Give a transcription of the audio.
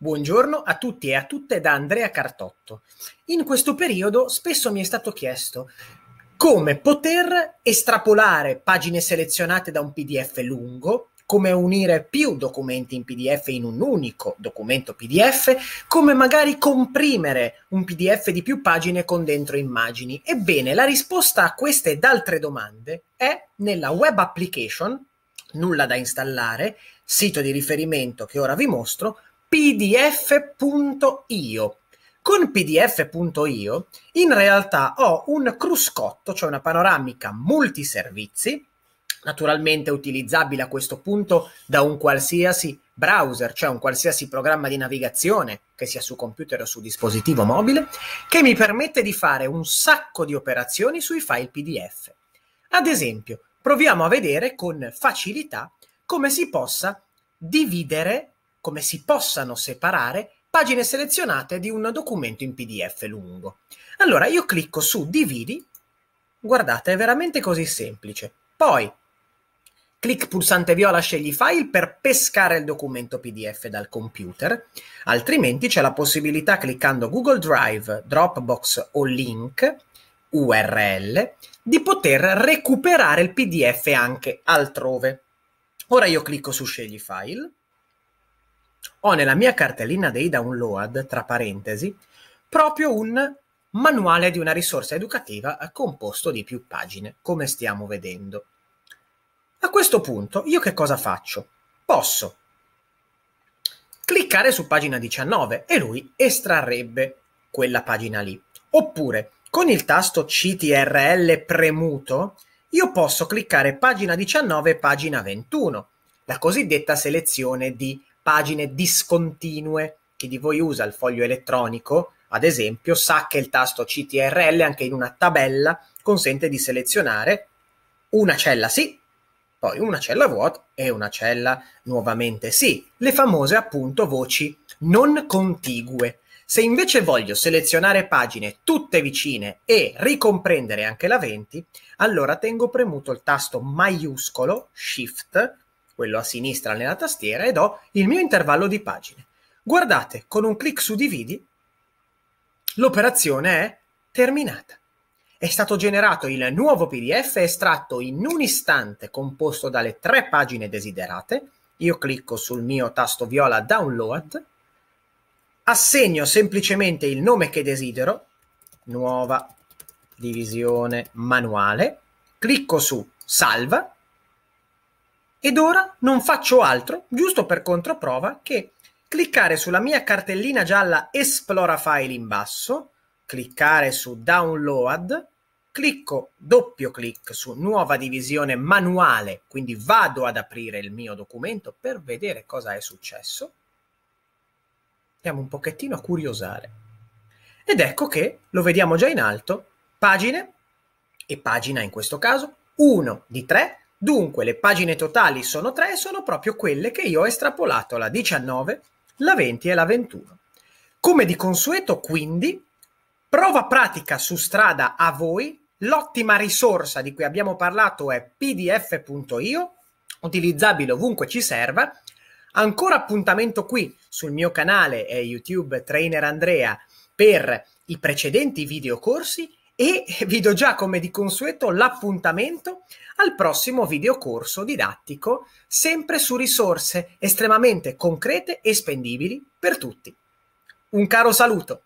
Buongiorno a tutti e a tutte da Andrea Cartotto. In questo periodo spesso mi è stato chiesto come poter estrapolare pagine selezionate da un PDF lungo, come unire più documenti in PDF in un unico documento PDF, come magari comprimere un PDF di più pagine con dentro immagini. Ebbene, la risposta a queste ed altre domande è nella web application, nulla da installare, sito di riferimento che ora vi mostro, pdf.io. Con pdf.io in realtà ho un cruscotto, cioè una panoramica multiservizi, naturalmente utilizzabile a questo punto da un qualsiasi browser, cioè un qualsiasi programma di navigazione, che sia su computer o su dispositivo mobile, che mi permette di fare un sacco di operazioni sui file PDF. Ad esempio, proviamo a vedere con facilità come si possa dividere come si possano separare pagine selezionate di un documento in PDF lungo. Allora io clicco su dividi, guardate è veramente così semplice. Poi Clic pulsante viola scegli file per pescare il documento PDF dal computer, altrimenti c'è la possibilità cliccando Google Drive, Dropbox o link URL di poter recuperare il PDF anche altrove. Ora io clicco su scegli file ho nella mia cartellina dei download, tra parentesi, proprio un manuale di una risorsa educativa composto di più pagine, come stiamo vedendo. A questo punto io che cosa faccio? Posso cliccare su pagina 19 e lui estrarrebbe quella pagina lì. Oppure con il tasto CTRL premuto io posso cliccare pagina 19 e pagina 21, la cosiddetta selezione di pagine discontinue. Chi di voi usa il foglio elettronico, ad esempio, sa che il tasto CTRL anche in una tabella consente di selezionare una cella sì, poi una cella vuota e una cella nuovamente sì, le famose appunto voci non contigue. Se invece voglio selezionare pagine tutte vicine e ricomprendere anche la 20, allora tengo premuto il tasto maiuscolo Shift quello a sinistra nella tastiera e do il mio intervallo di pagine. Guardate, con un clic su dividi l'operazione è terminata. È stato generato il nuovo PDF estratto in un istante composto dalle tre pagine desiderate. Io clicco sul mio tasto viola download, assegno semplicemente il nome che desidero, nuova divisione manuale, clicco su salva ed ora non faccio altro, giusto per controprova, che cliccare sulla mia cartellina gialla Esplora File in basso, cliccare su Download, clicco doppio clic su Nuova divisione manuale, quindi vado ad aprire il mio documento per vedere cosa è successo. Andiamo un pochettino a curiosare. Ed ecco che lo vediamo già in alto, pagine e pagina in questo caso, 1 di 3 Dunque le pagine totali sono tre e sono proprio quelle che io ho estrapolato la 19, la 20 e la 21. Come di consueto quindi, prova pratica su strada a voi, l'ottima risorsa di cui abbiamo parlato è pdf.io, utilizzabile ovunque ci serva. Ancora appuntamento qui sul mio canale e YouTube Trainer Andrea per i precedenti videocorsi e vi do già come di consueto l'appuntamento al prossimo videocorso didattico, sempre su risorse estremamente concrete e spendibili per tutti. Un caro saluto!